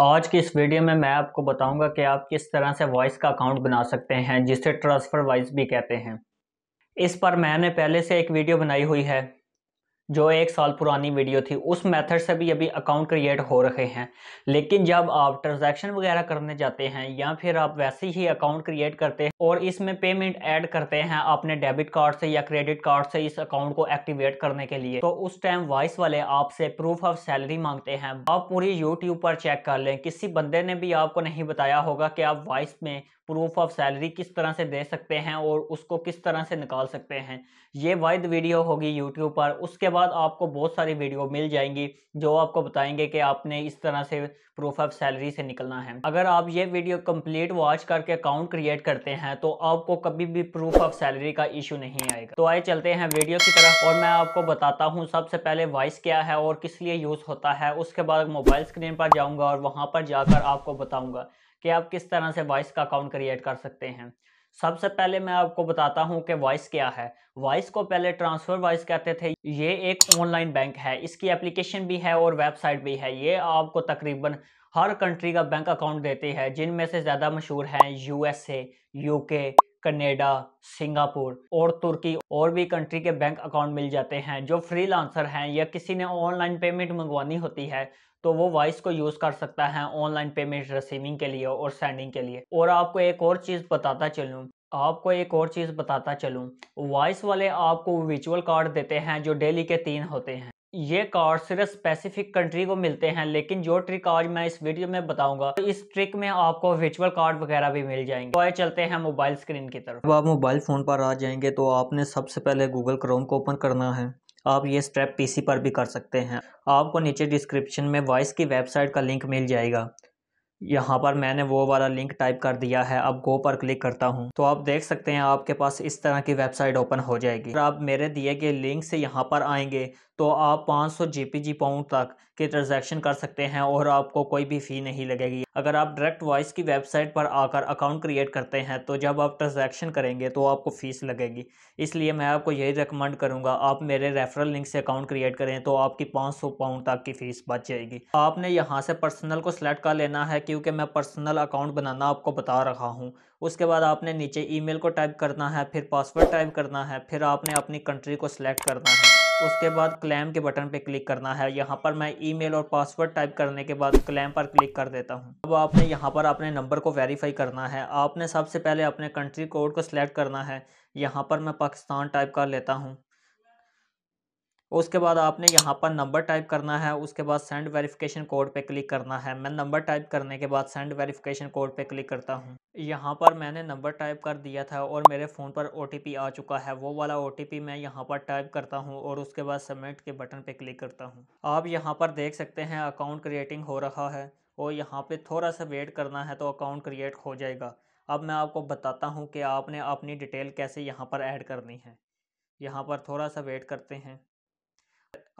आज की इस वीडियो में मैं आपको बताऊंगा कि आप किस तरह से वॉइस का अकाउंट बना सकते हैं जिसे ट्रांसफ़र वॉइस भी कहते हैं इस पर मैंने पहले से एक वीडियो बनाई हुई है जो एक साल पुरानी वीडियो थी उस मेथड से भी अभी अकाउंट क्रिएट हो रहे हैं लेकिन जब आप ट्रांजैक्शन वगैरह करने जाते हैं या फिर आप वैसे ही अकाउंट क्रिएट करते हैं और इसमें पेमेंट ऐड करते हैं अपने डेबिट कार्ड से या क्रेडिट कार्ड से इस अकाउंट को एक्टिवेट करने के लिए तो उस टाइम वॉइस वाले आपसे प्रूफ ऑफ सैलरी मांगते हैं आप पूरी यूट्यूब पर चेक कर लें किसी बंदे ने भी आपको नहीं बताया होगा कि आप वॉइस में प्रूफ ऑफ सैलरी किस तरह से दे सकते हैं और उसको किस तरह से निकाल सकते हैं ये वायद वीडियो होगी यूट्यूब पर उसके बाद आपको बहुत सारी वीडियो मिल जाएंगी जो आपको बताएंगे कि आपने इस तरह से प्रूफ ऑफ सैलरी से निकलना है अगर आप ये वीडियो कंप्लीट वॉच करके अकाउंट क्रिएट करते हैं तो आपको कभी भी प्रूफ ऑफ सैलरी का इशू नहीं आएगा तो आए चलते हैं वीडियो की तरफ और मैं आपको बताता हूँ सबसे पहले वॉइस क्या है और किस लिए यूज़ होता है उसके बाद मोबाइल स्क्रीन पर जाऊँगा और वहाँ पर जाकर आपको बताऊँगा कि आप किस तरह से वॉइस का अकाउंट क्रिएट कर सकते हैं सबसे पहले मैं आपको बताता हूं कि वॉइस क्या है वॉइस को पहले ट्रांसफ़र वॉइस कहते थे ये एक ऑनलाइन बैंक है इसकी एप्लीकेशन भी है और वेबसाइट भी है ये आपको तकरीबन हर कंट्री का बैंक अकाउंट देती है जिनमें से ज़्यादा मशहूर हैं यूएसए यूके कनेडा सिंगापुर और तुर्की और भी कंट्री के बैंक अकाउंट मिल जाते हैं जो फ्रीलांसर हैं या किसी ने ऑनलाइन पेमेंट मंगवानी होती है तो वो वॉइस को यूज़ कर सकता है ऑनलाइन पेमेंट रिसीविंग के लिए और सेंडिंग के लिए और आपको एक और चीज़ बताता चलूँ आपको एक और चीज़ बताता चलूँ वॉइस वाले आपको विचुअल कार्ड देते हैं जो डेली के तीन होते हैं ये कार्ड सिर्फ स्पेसिफिक कंट्री को मिलते हैं लेकिन जो ट्रिक आज मैं इस वीडियो में बताऊंगा तो इस ट्रिक में आपको विचुअल कार्ड वगैरह भी मिल जाएंगे तो आए चलते हैं मोबाइल स्क्रीन की तरफ जब आप मोबाइल फ़ोन पर आ जाएंगे तो आपने सबसे पहले गूगल क्रोम को ओपन करना है आप ये स्टेप पीसी पर भी कर सकते हैं आपको नीचे डिस्क्रिप्शन में वॉइस की वेबसाइट का लिंक मिल जाएगा यहाँ पर मैंने वो वाला लिंक टाइप कर दिया है अब गो पर क्लिक करता हूँ तो आप देख सकते हैं आपके पास इस तरह की वेबसाइट ओपन हो जाएगी आप मेरे दिए गए लिंक से यहाँ पर आएंगे तो आप 500 जी पाउंड तक के ट्रांजैक्शन कर सकते हैं और आपको कोई भी फ़ी नहीं लगेगी अगर आप डायरेक्ट वॉइस की वेबसाइट पर आकर अकाउंट क्रिएट करते हैं तो जब आप ट्रांजैक्शन करेंगे तो आपको फ़ीस लगेगी इसलिए मैं आपको यही रिकमेंड करूँगा आप मेरे रेफरल लिंक से अकाउंट क्रिएट करें तो आपकी पाँच सौ पाउंड तक की फ़ीस बच जाएगी आपने यहाँ से पर्सनल को सिलेक्ट कर लेना है क्योंकि मैं पर्सनल अकाउंट बनाना आपको बता रहा हूँ उसके बाद आपने नीचे ई को टाइप करना है फिर पासवर्ड टाइप करना है फिर आपने अपनी कंट्री को सिलेक्ट करना है उसके बाद क्लैम के बटन पे क्लिक करना है यहाँ पर मैं ईमेल और पासवर्ड टाइप करने के बाद क्लैम पर क्लिक कर देता हूँ अब आपने यहाँ पर अपने नंबर को वेरीफाई करना है आपने सबसे पहले अपने कंट्री कोड को सिलेक्ट करना है यहाँ पर मैं पाकिस्तान टाइप कर लेता हूँ उसके बाद आपने यहाँ पर नंबर टाइप करना है उसके बाद सेंड वेरिफिकेशन कोड पे क्लिक करना है मैं नंबर टाइप करने के बाद सेंड वेरिफिकेशन कोड पे क्लिक करता हूँ यहाँ पर मैंने नंबर टाइप कर दिया था और मेरे फ़ोन पर ओ आ चुका है वो वाला ओ मैं यहाँ पर टाइप करता हूँ और उसके बाद सबमिट के बटन पर क्लिक करता हूँ आप यहाँ पर देख सकते हैं अकाउंट क्रिएटिंग हो रहा है और यहाँ पर थोड़ा सा वेट करना है तो अकाउंट क्रिएट हो जाएगा अब मैं आपको बताता हूँ कि आपने अपनी डिटेल कैसे यहाँ पर ऐड करनी है यहाँ पर थोड़ा सा वेट करते हैं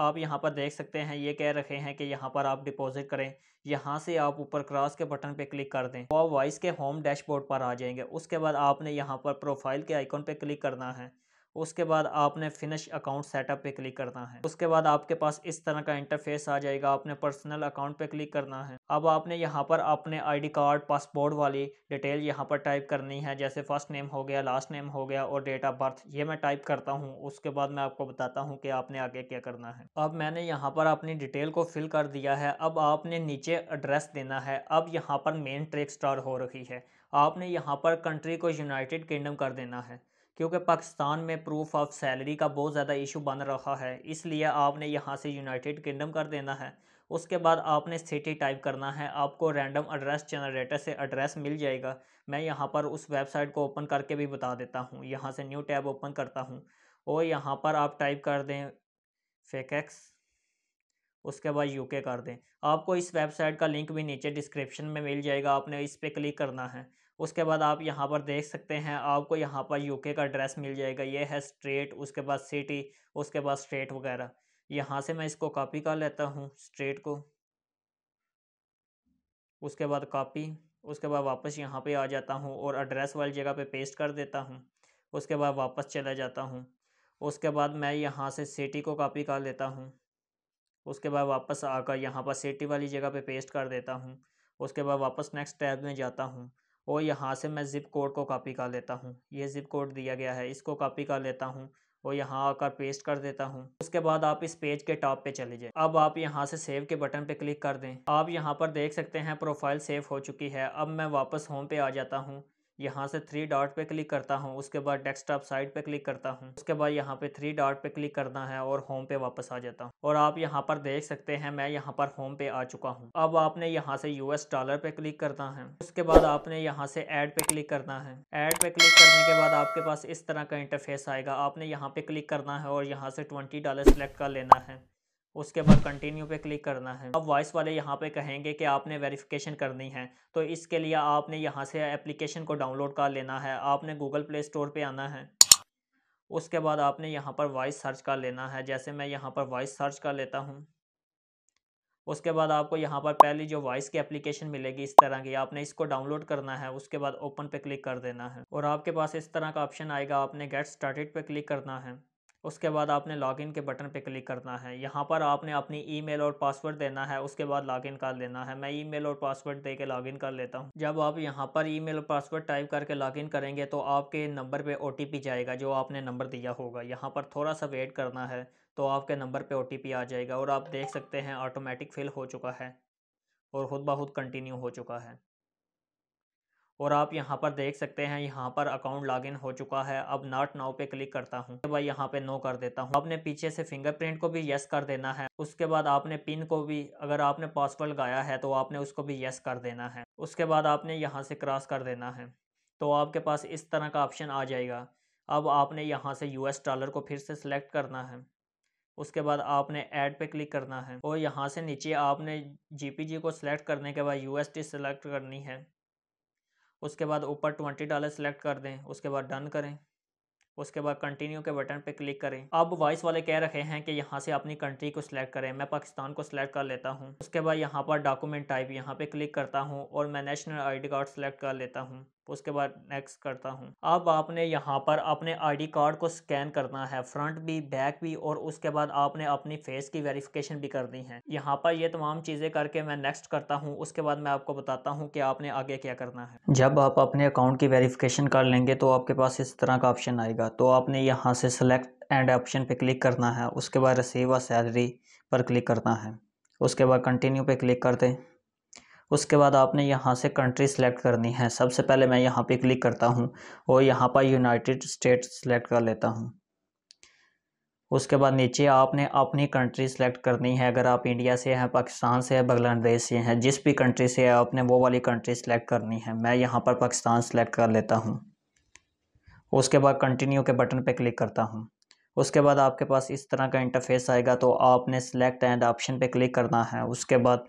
आप यहाँ पर देख सकते हैं ये कह रखे हैं कि यहाँ पर आप डिपॉजिट करें यहाँ से आप ऊपर क्रॉस के बटन पे क्लिक कर दें और वॉइस के होम डैशबोर्ड पर आ जाएंगे उसके बाद आपने यहाँ पर प्रोफाइल के आइकॉन पे क्लिक करना है उसके बाद आपने फिनिश अकाउंट सेटअप पे क्लिक करना है उसके बाद आपके पास इस तरह का इंटरफेस आ जाएगा आपने पर्सनल अकाउंट पे क्लिक करना है अब आपने यहाँ पर अपने आईडी कार्ड पासपोर्ट वाली डिटेल यहाँ पर टाइप करनी है जैसे फर्स्ट नेम हो गया लास्ट नेम हो गया और डेट ऑफ बर्थ ये मैं टाइप करता हूँ उसके बाद मैं आपको बताता हूँ कि आपने आगे क्या करना है अब मैंने यहाँ पर अपनी डिटेल को फिल कर दिया है अब आपने नीचे एड्रेस देना है अब यहाँ पर मेन ट्रेक स्टार हो रही है आपने यहाँ पर कंट्री को यूनाइटेड किंगडम कर देना है क्योंकि पाकिस्तान में प्रूफ ऑफ सैलरी का बहुत ज़्यादा इशू बन रहा है इसलिए आपने यहाँ से यूनाइटेड किंगडम कर देना है उसके बाद आपने सिटी टाइप करना है आपको रैंडम एड्रेस जनरेटर से एड्रेस मिल जाएगा मैं यहाँ पर उस वेबसाइट को ओपन करके भी बता देता हूँ यहाँ से न्यू टैब ओपन करता हूँ और यहाँ पर आप टाइप कर दें फेकेक्स उसके बाद यूके कर दें आपको इस वेबसाइट का लिंक भी नीचे डिस्क्रिप्शन में मिल जाएगा आपने इस पर क्लिक करना है उसके बाद आप यहाँ पर देख सकते हैं आपको यहाँ पर यूके का ड्रेस मिल जाएगा ये है स्ट्रेट उसके बाद सिटी उसके बाद स्ट्रेट वगैरह यहाँ से मैं इसको कॉपी कर लेता हूँ स्ट्रेट को उसके बाद कॉपी उसके बाद वापस यहाँ पे आ जाता हूँ और एड्रेस वाली जगह पे पेस्ट कर देता हूँ उसके बाद वापस चला जाता हूँ उसके बाद मैं यहाँ से सिटी को कॉपी कर लेता हूँ उसके बाद वापस आकर यहाँ पर सिटी वाली जगह पे पेस्ट कर देता हूँ उसके बाद वापस नेक्स्ट टैब में जाता हूँ और यहाँ से मैं ज़िप कोड को कॉपी कर लेता हूँ ये ज़िप कोड दिया गया है इसको कॉपी कर लेता हूँ और यहाँ आकर पेस्ट कर देता हूँ उसके बाद आप इस पेज के टॉप पे चले जाएं अब आप यहाँ से सेव के बटन पे क्लिक कर दें आप यहाँ पर देख सकते हैं प्रोफाइल सेव हो चुकी है अब मैं वापस होम पे आ जाता हूँ यहाँ से थ्री डॉट पे क्लिक करता हूँ उसके बाद डेस्कटॉप साइड पे क्लिक करता हूँ उसके बाद यहाँ पे थ्री डॉट पे क्लिक करना है और होम पे वापस आ जाता हूँ और आप यहाँ पर देख सकते हैं मैं यहाँ पर होम पे आ चुका हूँ अब आपने यहाँ से यूएस डॉलर पे क्लिक करना है उसके बाद आपने यहाँ से एड पे क्लिक करना है एड पे क्लिक करने के बाद आपके पास इस तरह का इंटरफेस आएगा आपने यहाँ पे क्लिक करना है और यहाँ से ट्वेंटी डॉलर सेलेक्ट कर लेना है उसके बाद कंटिन्यू पे क्लिक करना है अब वॉइस वाले यहाँ पे कहेंगे कि आपने वेरिफिकेशन करनी है तो इसके लिए आपने यहाँ से एप्लीकेशन को डाउनलोड कर लेना है आपने गूगल प्ले स्टोर पे आना है उसके बाद आपने यहाँ पर वॉइस सर्च कर लेना है जैसे मैं यहाँ पर वॉइस सर्च कर लेता हूँ उसके बाद आपको यहाँ पर पहली जो वॉइस की एप्लीकेशन मिलेगी इस तरह की आपने इसको डाउनलोड करना है उसके बाद ओपन पे क्लिक कर देना है और आपके पास इस तरह का ऑप्शन आएगा आपने गेट स्टार्टेड पे क्लिक करना है उसके बाद आपने लॉगिन के बटन पे क्लिक करना है यहाँ पर आपने अपनी ईमेल और पासवर्ड देना है उसके बाद लॉगिन कर लेना है मैं ईमेल और पासवर्ड दे के लॉगिन कर लेता हूँ जब आप यहाँ पर ईमेल और पासवर्ड टाइप करके लॉगिन करेंगे तो आपके नंबर पे ओ जाएगा जो आपने नंबर दिया होगा यहाँ पर थोड़ा सा वेट करना है तो आपके नंबर पर ओ आ जाएगा और आप देख सकते हैं ऑटोमेटिक फिल हो चुका है और खुद ब खुद कंटिन्यू हो चुका है और आप यहाँ पर देख सकते हैं यहाँ पर अकाउंट लॉगिन हो चुका है अब नॉट नाउ पे क्लिक करता हूँ भाई यहाँ पे नो कर देता हूँ आपने पीछे से फिंगरप्रिंट को भी यस कर देना है उसके बाद आपने पिन को भी अगर आपने पासवर्ड लगाया है तो आपने उसको भी यस कर देना है उसके बाद आपने यहाँ से क्रॉस कर देना है तो आपके पास इस तरह का ऑप्शन आ जाएगा अब आपने यहाँ से यू डॉलर को फिर से सिलेक्ट करना है उसके बाद आपने ऐड पे क्लिक करना है और यहाँ से नीचे आपने जी को सिलेक्ट करने के बाद यूएसडी सिलेक्ट करनी है उसके बाद ऊपर ट्वेंटी डॉलर सेलेक्ट कर दें उसके बाद डन करें उसके बाद कंटिन्यू के बटन पे क्लिक करें अब वॉइस वाले कह रखे हैं कि यहाँ से अपनी कंट्री को सिलेक्ट करें मैं पाकिस्तान को सिलेक्ट कर लेता हूँ उसके बाद यहाँ पर डॉक्यूमेंट टाइप यहाँ पे क्लिक करता हूँ और मैं नेशनल आईडी कार्ड सेलेक्ट कर लेता हूँ उसके बाद नेक्स्ट करता हूँ अब आपने यहाँ पर अपने आईडी कार्ड को स्कैन करना है फ्रंट भी बैक भी और उसके बाद आपने अपनी फेस की वेरिफिकेशन भी करनी है यहाँ पर ये तमाम चीज़ें करके मैं नेक्स्ट करता हूँ उसके बाद मैं आपको बताता हूँ कि आपने आगे क्या करना है जब आप अपने अकाउंट की वेरीफ़िकेशन कर लेंगे तो आपके पास इस तरह का ऑप्शन आएगा तो आपने यहाँ से सेलेक्ट एंड ऑप्शन पे क्लिक करना है उसके बाद रिसीव अ सैलरी पर क्लिक करना है उसके बाद कंटिन्यू पे क्लिक कर दें उसके बाद आपने यहाँ से कंट्री सेलेक्ट करनी है सबसे पहले मैं यहाँ पे क्लिक करता हूँ और यहाँ पर यूनाइटेड स्टेट सेलेक्ट कर लेता हूँ उसके बाद नीचे आपने अपनी कंट्री सेलेक्ट करनी है अगर आप इंडिया से हैं पाकिस्तान से हैं बांग्लादेश से हैं जिस भी कंट्री से है आपने वो वाली कंट्री सेलेक्ट करनी है मैं यहाँ पर पाकिस्तान सेलेक्ट कर लेता हूँ उसके बाद कंटिन्यू के बटन पर क्लिक करता हूँ उसके बाद आपके पास इस तरह का इंटरफेस आएगा तो आपने सेलेक्ट एंड ऑप्शन पे क्लिक करना है उसके बाद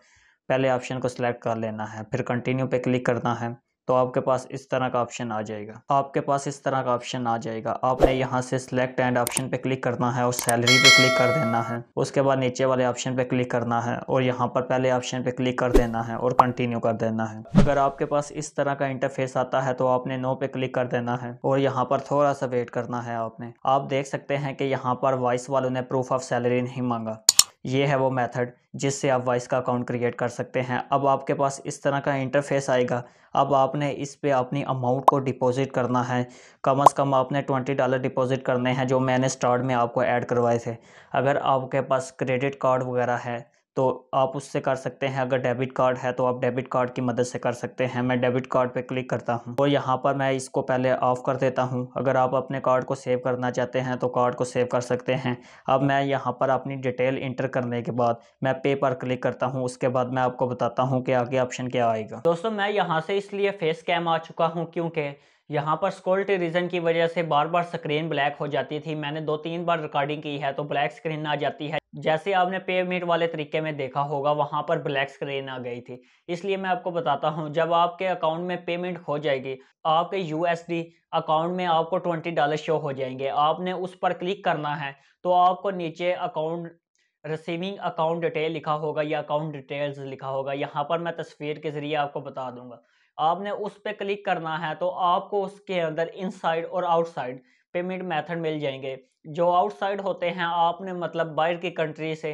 पहले ऑप्शन को सिलेक्ट कर लेना है फिर कंटिन्यू पे क्लिक करना है तो आपके पास इस तरह का ऑप्शन आ जाएगा आपके पास इस तरह का ऑप्शन आ जाएगा आपने यहाँ से सिलेक्ट एंड ऑप्शन पे क्लिक करना है और सैलरी पे क्लिक कर देना है उसके बाद नीचे वाले ऑप्शन पे क्लिक करना है और यहाँ पर पहले ऑप्शन पे क्लिक कर देना है और कंटिन्यू कर देना है अगर आपके पास इस तरह का इंटरफेस आता है तो आपने नो पे क्लिक कर देना है और यहाँ पर थोड़ा सा वेट करना है आपने आप देख सकते हैं कि यहाँ पर वॉइस वालों ने प्रूफ ऑफ सैलरी नहीं मांगा ये है वो मेथड जिससे आप वॉइस का अकाउंट क्रिएट कर सकते हैं अब आपके पास इस तरह का इंटरफेस आएगा अब आपने इस पे अपनी अमाउंट को डिपॉजिट करना है कम से कम आपने ट्वेंटी डॉलर डिपॉजिट करने हैं जो मैंने स्टार्ट में आपको ऐड करवाए थे अगर आपके पास क्रेडिट कार्ड वगैरह है तो आप उससे कर सकते हैं अगर डेबिट कार्ड है तो आप डेबिट कार्ड की मदद से कर सकते हैं मैं डेबिट कार्ड पे क्लिक करता हूँ और तो यहाँ पर मैं इसको पहले ऑफ़ कर देता हूँ अगर आप अपने कार्ड को सेव करना चाहते हैं तो कार्ड को सेव कर सकते हैं अब मैं यहाँ पर अपनी डिटेल इंटर करने के बाद मैं पे पर क्लिक करता हूँ उसके बाद मैं आपको बताता हूँ कि आगे ऑप्शन क्या आएगा दोस्तों मैं यहाँ से इसलिए फेस कैम आ चुका हूँ क्योंकि यहाँ पर स्कोल्ट रीज़न की वजह से बार बार स्क्रीन ब्लैक हो जाती थी मैंने दो तीन बार रिकॉर्डिंग की है तो ब्लैक स्क्रीन आ जाती है जैसे आपने पेमीट वाले तरीके में देखा होगा वहाँ पर ब्लैक स्क्रीन आ गई थी इसलिए मैं आपको बताता हूँ जब आपके अकाउंट में पेमेंट हो जाएगी आपके यू अकाउंट में आपको ट्वेंटी डॉलर शो हो जाएंगे आपने उस पर क्लिक करना है तो आपको नीचे अकाउंट रिसीविंग अकाउंट डिटेल लिखा होगा या अकाउंट डिटेल्स लिखा होगा यहाँ पर मैं तस्वीर के ज़रिए आपको बता दूंगा आपने उस पर क्लिक करना है तो आपको उसके अंदर इनसाइड और आउटसाइड पेमेंट मेथड मिल जाएंगे जो आउटसाइड होते हैं आपने मतलब बाहर की कंट्री से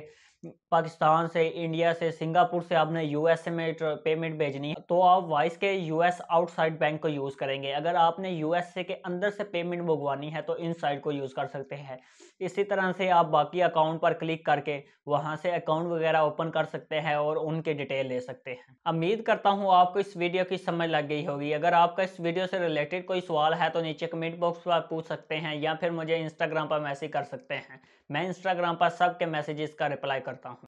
पाकिस्तान से इंडिया से सिंगापुर से आपने यूएसए में पेमेंट भेजनी है तो आप वाइस के यूएस आउटसाइड बैंक को यूज़ करेंगे अगर आपने यूएसए के अंदर से पेमेंट मंगवानी है तो इन साइड को यूज़ कर सकते हैं इसी तरह से आप बाकी अकाउंट पर क्लिक करके वहाँ से अकाउंट वगैरह ओपन कर सकते हैं और उनके डिटेल ले सकते हैं उम्मीद करता हूँ आपको इस वीडियो की समझ लग गई होगी अगर आपका इस वीडियो से रिलेटेड कोई सवाल है तो नीचे कमेंट बॉक्स पर पूछ सकते हैं या फिर मुझे इंस्टाग्राम पर मैसेज कर सकते हैं मैं इंस्टाग्राम पर सबके मैसेजेस का रिप्लाई करता हूँ